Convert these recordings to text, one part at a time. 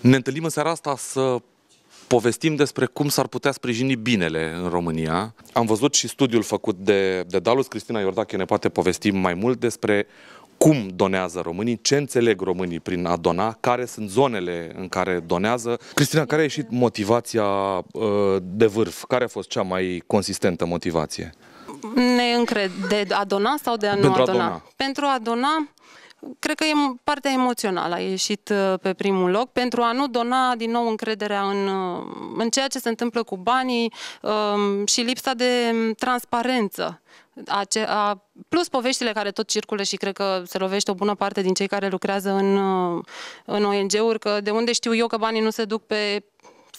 Ne întâlnim în seara asta să povestim despre cum s-ar putea sprijini binele în România. Am văzut și studiul făcut de, de Dalus. Cristina Iordache ne poate povesti mai mult despre cum donează românii, ce înțeleg românii prin a dona, care sunt zonele în care donează. Cristina, care a ieșit motivația uh, de vârf? Care a fost cea mai consistentă motivație? încred de a dona sau de a nu Pentru a dona? dona. Pentru a dona Cred că e partea emoțională a ieșit uh, pe primul loc pentru a nu dona din nou încrederea în, uh, în ceea ce se întâmplă cu banii um, și lipsa de transparență. A ce, a, plus poveștile care tot circulă și cred că se lovește o bună parte din cei care lucrează în, uh, în ONG-uri, că de unde știu eu că banii nu se duc pe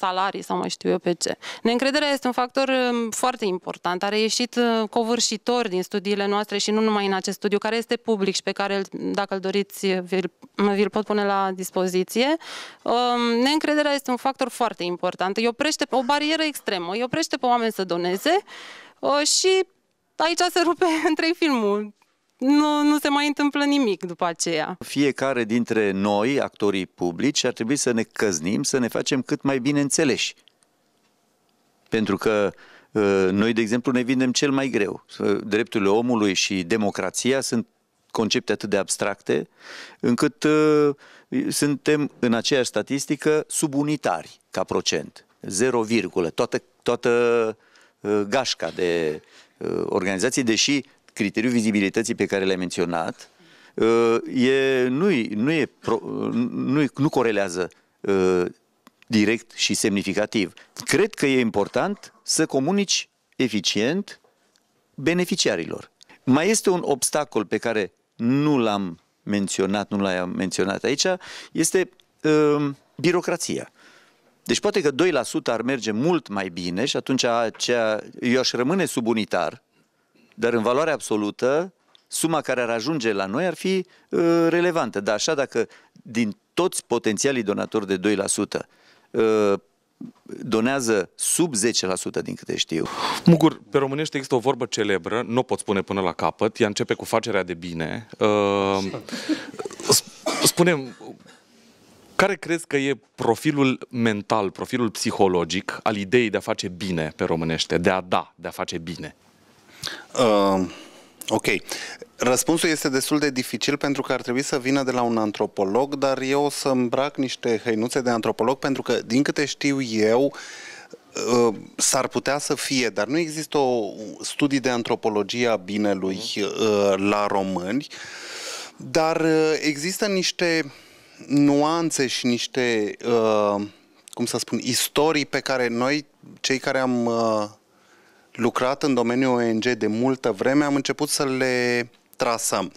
salarii sau mai știu eu pe ce. Neîncrederea este un factor um, foarte important, are ieșit uh, covârșitor din studiile noastre și nu numai în acest studiu, care este public și pe care, dacă îl doriți, vi-l, vi pot pune la dispoziție. Um, neîncrederea este un factor foarte important. Îi oprește o barieră extremă, îi oprește pe oameni să doneze uh, și aici se rupe întreg filmul nu, nu se mai întâmplă nimic după aceea. Fiecare dintre noi, actorii publici, ar trebui să ne căznim, să ne facem cât mai bine înțeleși. Pentru că ă, noi, de exemplu, ne vindem cel mai greu. Ă, drepturile omului și democrația sunt concepte atât de abstracte, încât uh, suntem în aceeași statistică subunitari ca procent. 0, toată, toată uh, gașca de uh, organizații, deși criteriul vizibilității pe care l-ai menționat uh, e, nu, nu, e pro, nu, nu corelează uh, direct și semnificativ. Cred că e important să comunici eficient beneficiarilor. Mai este un obstacol pe care nu l-am menționat, nu l-am menționat aici, este uh, birocrația. Deci poate că 2% ar merge mult mai bine și atunci aceea, eu aș rămâne subunitar, dar în valoare absolută, suma care ar ajunge la noi ar fi uh, relevantă. Dar așa dacă din toți potențialii donatori de 2% uh, donează sub 10% din câte știu. Mugur, pe românește există o vorbă celebră, nu o pot spune până la capăt, ea începe cu facerea de bine. Uh, spunem, care crezi că e profilul mental, profilul psihologic al ideii de a face bine pe românește, de a da, de a face bine? Uh, ok. Răspunsul este destul de dificil pentru că ar trebui să vină de la un antropolog, dar eu o să îmbrac niște hăinuțe de antropolog pentru că, din câte știu eu, ehm, s-ar putea să fie, dar nu există o studii de antropologie a binelui mhm. ehm, la români, dar există niște nuanțe și niște, cum să spun, istorii pe care noi, cei care am lucrat în domeniul ONG de multă vreme, am început să le trasăm.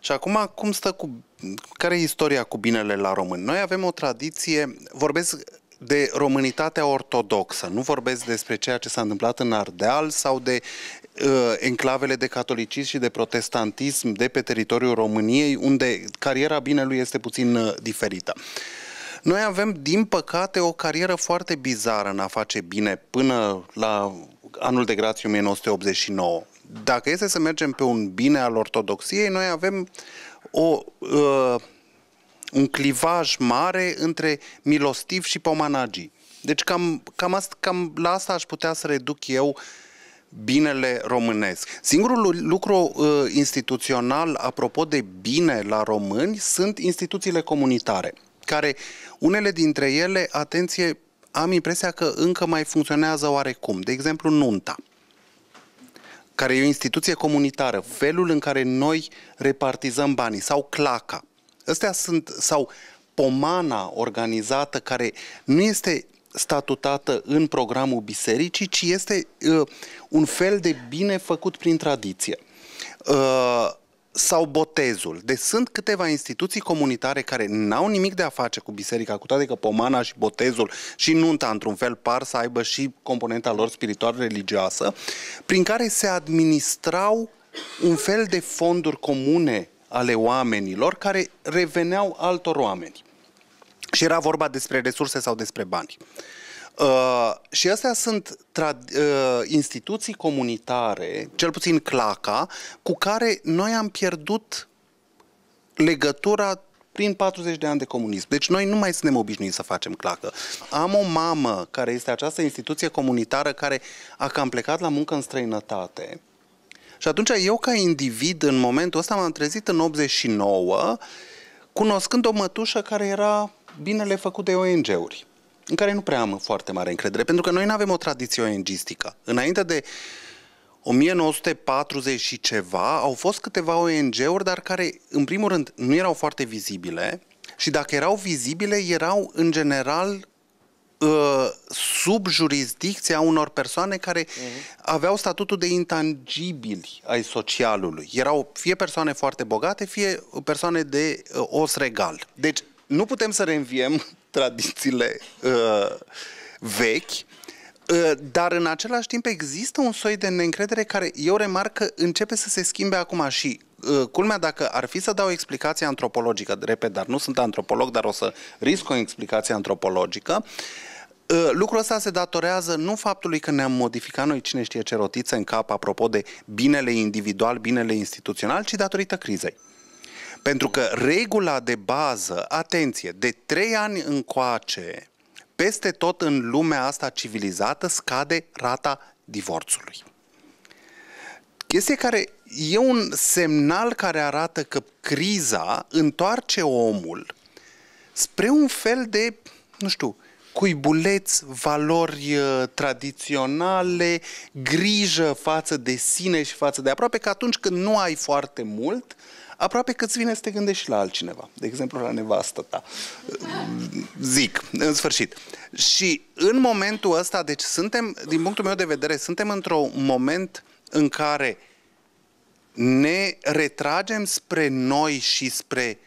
Și acum, cum stă cu. care e istoria cu binele la român? Noi avem o tradiție, vorbesc de românitatea ortodoxă, nu vorbesc despre ceea ce s-a întâmplat în Ardeal sau de uh, enclavele de catolicism și de protestantism de pe teritoriul României, unde cariera binelui este puțin uh, diferită. Noi avem, din păcate, o carieră foarte bizară în a face bine până la anul de grație 1989. Dacă este să mergem pe un bine al ortodoxiei, noi avem o, uh, un clivaj mare între milostiv și pomanagii. Deci cam, cam, asta, cam la asta aș putea să reduc eu binele românesc. Singurul lucru uh, instituțional apropo de bine la români sunt instituțiile comunitare, care unele dintre ele, atenție, am impresia că încă mai funcționează oarecum. De exemplu, nunta, care e o instituție comunitară, felul în care noi repartizăm banii, sau claca. Astea sunt, sau pomana organizată care nu este statutată în programul bisericii, ci este uh, un fel de bine făcut prin tradiție. Uh, sau botezul. Deci sunt câteva instituții comunitare care n-au nimic de a face cu biserica, cu toate că pomana și botezul și nunta, într-un fel, par să aibă și componenta lor spirituală religioasă, prin care se administrau un fel de fonduri comune ale oamenilor care reveneau altor oameni. Și era vorba despre resurse sau despre bani. Uh, și astea sunt trad- uh, instituții comunitare, cel puțin claca, cu care noi am pierdut legătura prin 40 de ani de comunism. Deci noi nu mai suntem obișnuiți să facem clacă. Am o mamă care este această instituție comunitară care a cam plecat la muncă în străinătate. Și atunci eu ca individ în momentul ăsta m-am trezit în 89 cunoscând o mătușă care era binele făcut de ONG-uri în care nu prea am foarte mare încredere, pentru că noi nu avem o tradiție ONG-istică. Înainte de 1940 și ceva au fost câteva ONG-uri, dar care, în primul rând, nu erau foarte vizibile și dacă erau vizibile, erau, în general, ă, sub jurisdicția unor persoane care uh-huh. aveau statutul de intangibili ai socialului. Erau fie persoane foarte bogate, fie persoane de ă, os regal. Deci, nu putem să reînviem tradițiile uh, vechi, uh, dar în același timp există un soi de neîncredere care eu remarc că începe să se schimbe acum și uh, culmea dacă ar fi să dau o explicație antropologică, de repet, dar nu sunt antropolog, dar o să risc o explicație antropologică, uh, Lucrul ăsta se datorează nu faptului că ne-am modificat noi cine știe ce rotiță în cap apropo de binele individual, binele instituțional, ci datorită crizei. Pentru că regula de bază, atenție, de trei ani încoace, peste tot în lumea asta civilizată scade rata divorțului. Chestie care e un semnal care arată că criza întoarce omul spre un fel de, nu știu, cuibuleți, valori uh, tradiționale, grijă față de sine și față de aproape, că atunci când nu ai foarte mult, aproape că îți vine să te gândești și la altcineva. De exemplu, la nevastă ta. Zic, în sfârșit. Și în momentul ăsta, deci suntem, din punctul meu de vedere, suntem într-un moment în care ne retragem spre noi și spre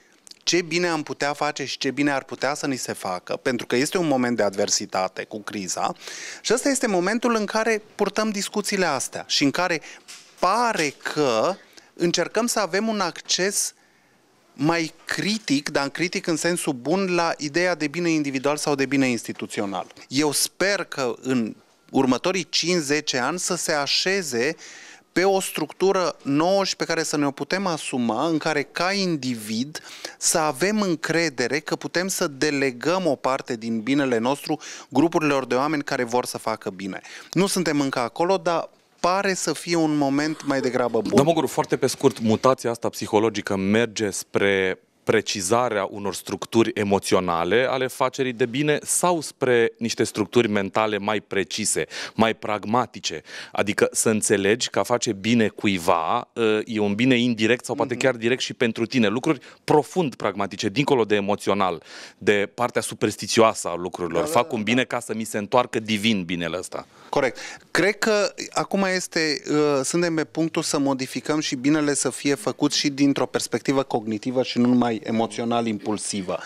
ce bine am putea face și ce bine ar putea să ni se facă, pentru că este un moment de adversitate cu criza și ăsta este momentul în care purtăm discuțiile astea și în care pare că uh, încercăm să avem un acces mai critic, dar critic în sensul bun, la ideea de bine individual sau de bine instituțional. Eu sper că în următorii 5-10 ani să se așeze pe o structură nouă și pe care să ne-o putem asuma, în care ca individ să avem încredere că putem să delegăm o parte din binele nostru grupurilor de oameni care vor să facă bine. Nu suntem încă acolo, dar pare să fie un moment mai degrabă bun. Domnul Guru, foarte pe scurt, mutația asta psihologică merge spre precizarea unor structuri emoționale ale facerii de bine sau spre niște structuri mentale mai precise, mai pragmatice. Adică să înțelegi că a face bine cuiva uh, e un bine indirect sau poate mhm. chiar direct și pentru tine. Lucruri profund pragmatice, dincolo de emoțional, de partea superstițioasă a lucrurilor. Da, da, Fac da, un bine ca să mi se întoarcă divin binele ăsta. Corect. Cred că acum este, uh, suntem pe punctul să modificăm și binele să fie făcut și dintr-o perspectivă cognitivă și nu numai mai emoțional impulsivă.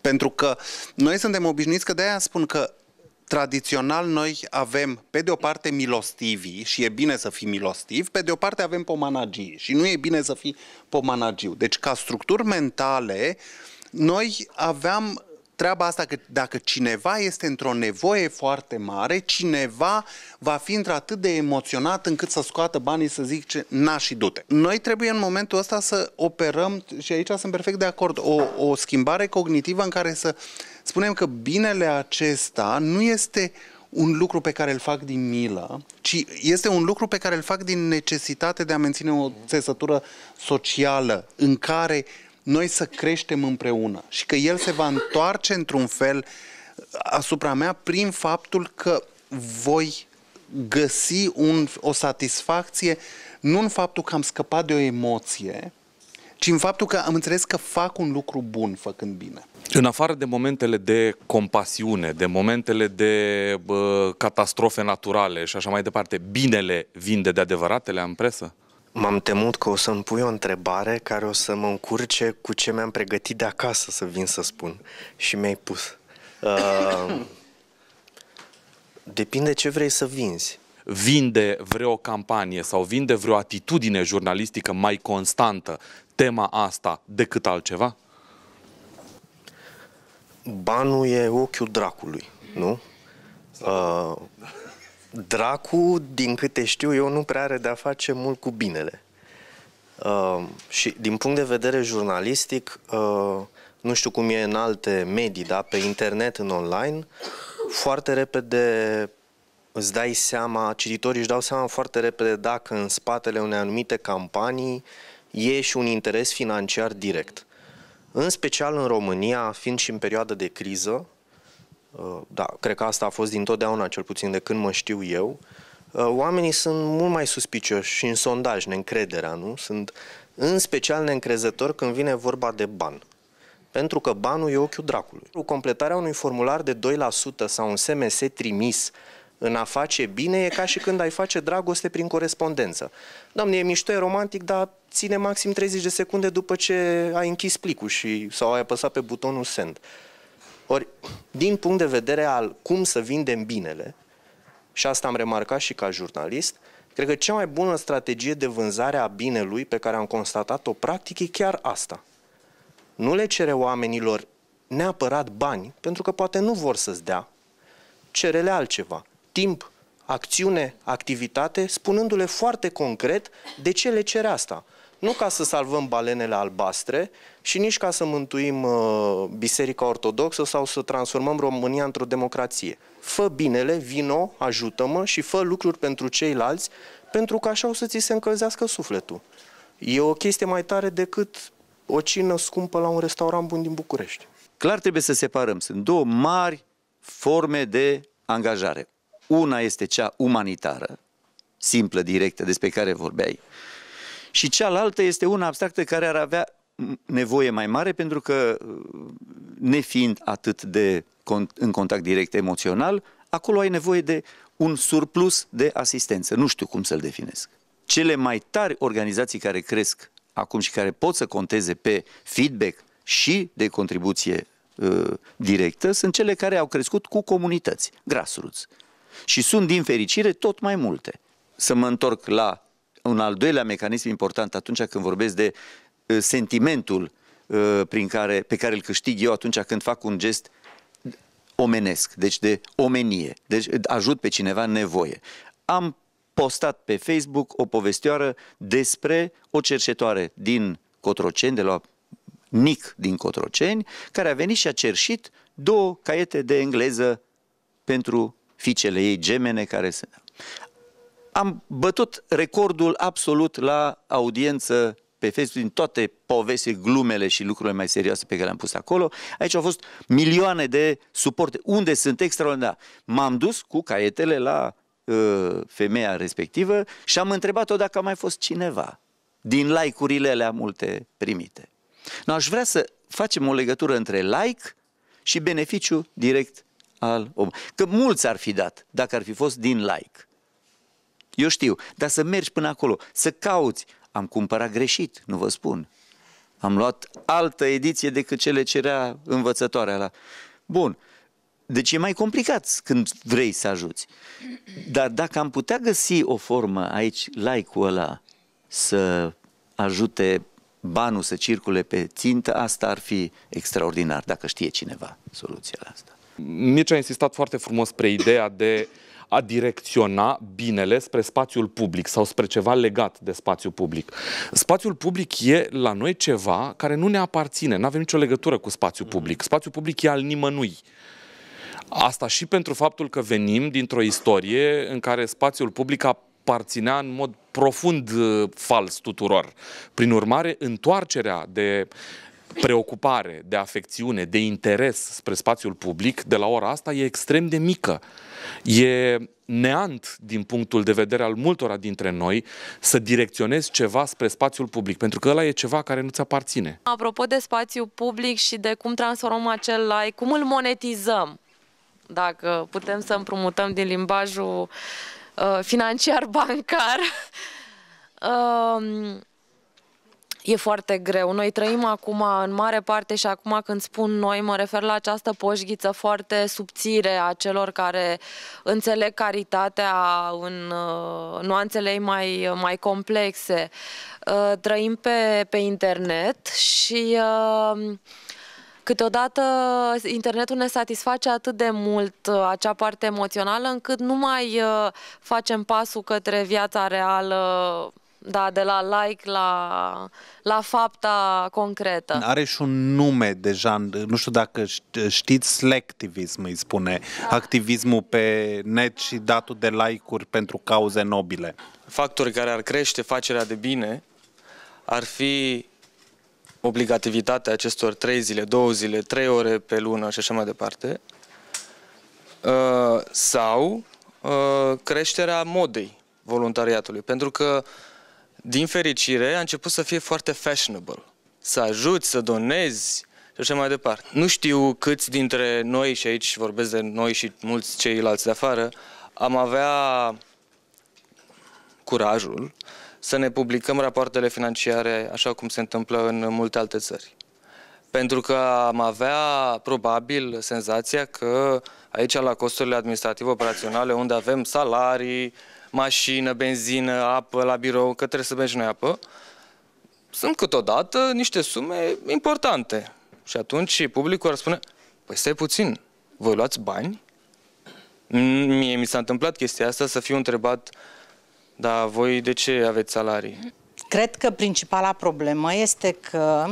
Pentru că noi suntem obișnuiți, că de-aia spun că tradițional noi avem, pe de o parte, milostivii și e bine să fii milostiv, pe de o parte avem pomanagii și nu e bine să fii pomanagiu. Deci, ca structuri mentale, noi aveam treaba asta că dacă cineva este într-o nevoie foarte mare, cineva va fi într-atât de emoționat încât să scoată banii să zice na și du-te. Noi trebuie în momentul ăsta să operăm, și aici sunt perfect de acord, o, o schimbare cognitivă în care să spunem că binele acesta nu este un lucru pe care îl fac din milă, ci este un lucru pe care îl fac din necesitate de a menține o țesătură socială în care uh, noi să creștem împreună și că El se va întoarce într-un fel asupra mea prin faptul că voi găsi un, o satisfacție nu în faptul că am scăpat de o emoție, ci în faptul că am înțeles că fac un lucru bun făcând bine. În afară de momentele de compasiune, de momentele de bă, catastrofe naturale și așa mai departe, binele vinde de adevăratele în presă? M-am temut că o să-mi pui o întrebare care o să mă încurce cu ce mi-am pregătit de acasă să vin să spun. Și mi-ai pus. Uh, depinde ce vrei să vinzi vinde vreo campanie sau vinde vreo atitudine jurnalistică mai constantă tema asta decât altceva? Banul e ochiul dracului, nu? Uh, Dracu, din câte știu eu, nu prea are de-a face mult cu binele. Uh, și din punct de vedere jurnalistic, uh, nu știu cum e în alte medii, da, pe internet, în online, foarte repede îți dai seama, cititorii își dau seama foarte repede dacă în spatele unei anumite campanii e și un interes financiar direct. În special în România, fiind și în perioadă de criză, Uh, da, cred că asta a fost dintotdeauna, cel puțin de când mă știu eu, uh, oamenii sunt mult mai suspicioși și în sondaj, neîncrederea, nu? Sunt în special neîncrezători când vine vorba de ban. Pentru că banul e ochiul dracului. Completarea unui formular de 2% sau un SMS trimis în a face bine e ca și când ai face dragoste prin corespondență. Doamne, e mișto, e romantic, dar ține maxim 30 de secunde după ce ai închis plicul și, sau ai apăsat pe butonul send. Ori, din punct de vedere al cum să vindem binele, și asta am remarcat și ca jurnalist, cred că cea mai bună strategie de vânzare a binelui pe care am constatat-o practic e chiar asta. Nu le cere oamenilor neapărat bani, pentru că poate nu vor să-ți dea, cerele altceva. Timp, acțiune, activitate, spunându-le foarte concret de ce le cere asta. Nu ca să salvăm balenele albastre și nici ca să mântuim uh, Biserica Ortodoxă sau să transformăm România într-o democrație. Fă binele, vino, ajută-mă și fă lucruri pentru ceilalți, pentru că așa o să ți se încălzească sufletul. E o chestie mai tare decât o cină scumpă la un restaurant bun din București. Clar trebuie să separăm. Sunt două mari forme de angajare. Una este cea umanitară, simplă, directă, despre care vorbeai și cealaltă este una abstractă care ar avea nevoie mai mare pentru că uh, nefiind atât de în contact direct emoțional, acolo ai nevoie de un surplus de asistență. Nu știu cum să-l definesc. Cele mai tari organizații care cresc acum și care pot să conteze pe feedback și de contribuție uh, directă sunt cele care au crescut cu comunități, grassroots. Și sunt, din fericire, tot mai multe. Să mă întorc la un al doilea mecanism important atunci când vorbesc de uh, sentimentul uh, prin care, pe care îl câștig eu atunci când fac un gest omenesc, deci de omenie, deci ajut pe cineva în nevoie. Am postat pe Facebook o povestioară despre o cercetoare din Cotroceni, de la Nic din Cotroceni, care a venit și a cerșit două caiete de engleză pentru fiicele ei gemene care sunt am bătut recordul absolut la audiență pe Facebook din toate poveste, glumele și lucrurile mai serioase pe care le-am pus acolo. Aici au fost milioane de suporte. Unde sunt extraordinar? M-am dus cu caietele la uh, femeia respectivă și am întrebat-o dacă a mai fost cineva din like-urile alea multe primite. No, aș vrea să facem o legătură între like și beneficiu direct al omului. Că mulți ar fi dat dacă ar fi fost din like. Eu știu, dar să mergi până acolo, să cauți. Am cumpărat greșit, nu vă spun. Am luat altă ediție decât cele cerea învățătoarea la. Bun. Deci e mai complicat când vrei să ajuți. Dar dacă am putea găsi o formă aici, like-ul ăla, să ajute banul să circule pe țintă, asta ar fi extraordinar, dacă știe cineva soluția asta. Mircea a insistat foarte frumos spre ideea de a direcționa binele spre spațiul public sau spre ceva legat de spațiu public. Spațiul public e la noi ceva care nu ne aparține, nu avem nicio legătură cu spațiul mhm. public. Spațiul public e al nimănui. Asta și pentru faptul că venim dintr-o istorie în care spațiul public aparținea în mod profund uh, fals tuturor. Prin urmare, întoarcerea de preocupare, de afecțiune, de interes spre spațiul public de la ora asta e extrem de mică. E neant din punctul de vedere al multora dintre noi să direcționezi ceva spre spațiul public, pentru că ăla e ceva care nu ți aparține. Apropo de spațiu public și de cum transformăm acel like, cum îl monetizăm? Dacă putem să împrumutăm din limbajul uh, financiar bancar. uh, e foarte greu. Noi trăim acum în mare parte și acum când spun noi, mă refer la această poșghiță foarte subțire a celor care înțeleg caritatea în uh, nuanțele ei mai, uh, mai complexe. Uh, trăim pe, pe internet și câteodată internetul ne satisface atât de mult acea parte emoțională încât nu mai facem pasul către viața reală da, de la like la, la fapta concretă. Are și un nume deja, nu știu dacă știți, selectivism îi spune, da. activismul pe net și datul de like-uri pentru cauze nobile. Factori care ar crește facerea de bine ar fi obligativitatea acestor trei zile, două zile, trei ore pe lună și așa mai departe, uh, sau uh, creșterea modei voluntariatului. Pentru că din fericire, a început să fie foarte fashionable. Să ajuți, să donezi și așa mai departe. Nu știu câți dintre noi, și aici vorbesc de noi și mulți ceilalți de afară, am avea curajul să ne publicăm rapoartele financiare așa cum se întâmplă în multe alte țări pentru că am avea probabil senzația că aici la costurile administrative operaționale unde avem salarii, mașină, benzină, apă la birou, că trebuie să bem și noi apă, sunt câteodată niște sume importante. Și atunci publicul ar spune, păi stai puțin, voi luați bani? Mie mi s-a întâmplat chestia asta să fiu întrebat, dar voi de ce aveți salarii? Cred că principala problemă este că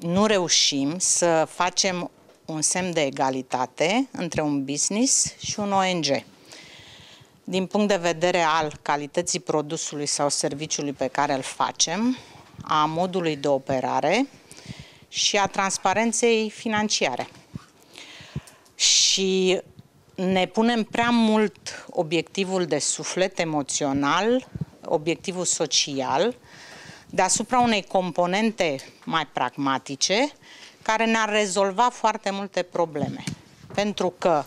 nu reușim să facem un semn de egalitate între un business și un ONG. Din punct de vedere al calității produsului sau serviciului pe care îl facem, a modului de operare și a transparenței financiare. Și ne punem prea mult obiectivul de suflet emoțional, obiectivul social, deasupra unei componente mai pragmatice care ne-ar rezolva foarte multe probleme. Pentru că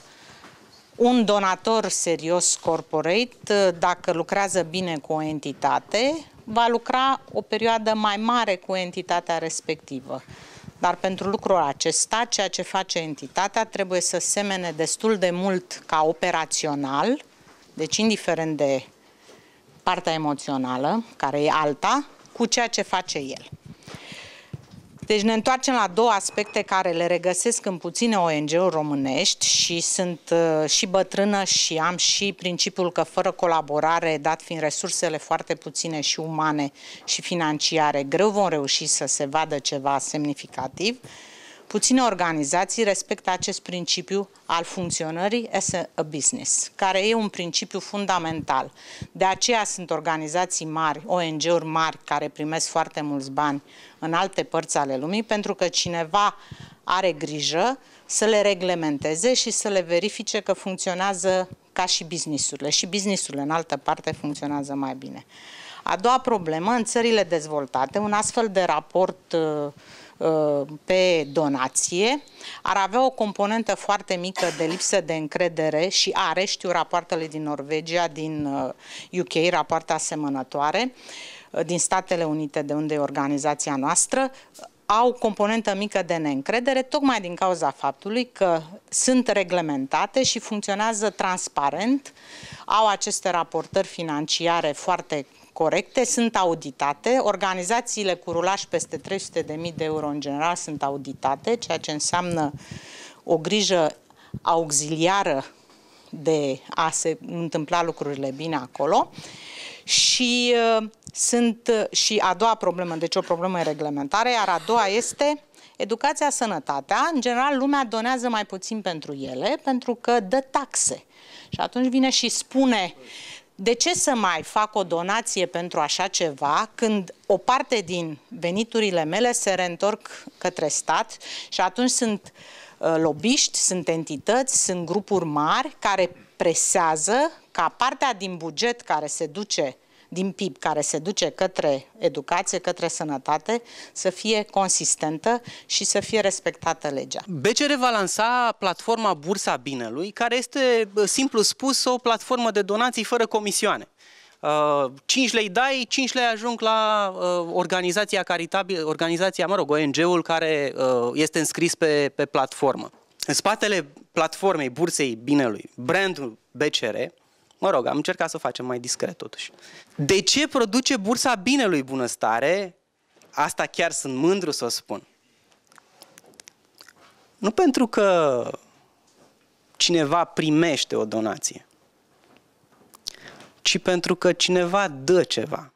un donator serios corporate, dacă lucrează bine cu o entitate, va lucra o perioadă mai mare cu entitatea respectivă. Dar pentru lucrul acesta, ceea ce face entitatea trebuie să semene destul de mult ca operațional, deci indiferent de partea emoțională, care e alta, cu ceea ce face el. Deci ne întoarcem la două aspecte care le regăsesc în puține ONG-uri românești și sunt uh, și bătrână și am și principiul că fără colaborare, dat fiind resursele foarte puține și umane și financiare, greu vom reuși să se vadă ceva semnificativ. Uh, Puține organizații respectă acest principiu al funcționării as a business, care e un principiu fundamental. De aceea sunt organizații mari, ONG-uri mari, care primesc foarte mulți bani în alte părți ale lumii, pentru că cineva are grijă să le reglementeze și să le verifice că funcționează ca și businessurile. Și businessurile în altă parte funcționează mai bine. A doua problemă, în țările dezvoltate, un astfel de raport uh, Uh, pe donație, ar avea o componentă foarte mică de lipsă de încredere și are, știu rapoartele din Norvegia, din UK, uh, rapoarte asemănătoare, uh, din Statele Unite, de unde e organizația noastră, au componentă mică de neîncredere, tocmai din cauza faptului că sunt reglementate și funcționează transparent, au aceste raportări financiare foarte corecte, sunt auditate. Organizațiile cu rulaj peste 300.000 de euro în general sunt auditate, ceea ce înseamnă o grijă auxiliară de a se întâmpla lucrurile bine acolo. Și uh, sunt uh, și a doua problemă, deci o problemă în reglementare, iar a doua este educația, sănătatea. În general, lumea donează mai puțin pentru ele, pentru că dă taxe. Și atunci vine și spune de ce să mai fac o donație pentru așa ceva când o parte din veniturile mele se reîntorc către stat și atunci sunt uh, lobiști, sunt entități, sunt grupuri mari care presează ca partea din buget care se duce din PIB care se duce către educație, către sănătate, să fie consistentă și să fie respectată legea. BCR va lansa platforma Bursa Binelui, care este, simplu spus, o platformă de donații fără comisioane. 5 uh, lei dai, 5 lei ajung la uh, organizația caritabilă, organizația, mă rog, ONG-ul care uh, este înscris pe, pe platformă. În spatele platformei Bursei Binelui, brandul BCR Mă rog, am încercat să o facem mai discret totuși. De ce produce bursa binelui bunăstare? Asta chiar sunt mândru să o spun. Nu pentru că cineva primește o donație, ci pentru că cineva dă ceva.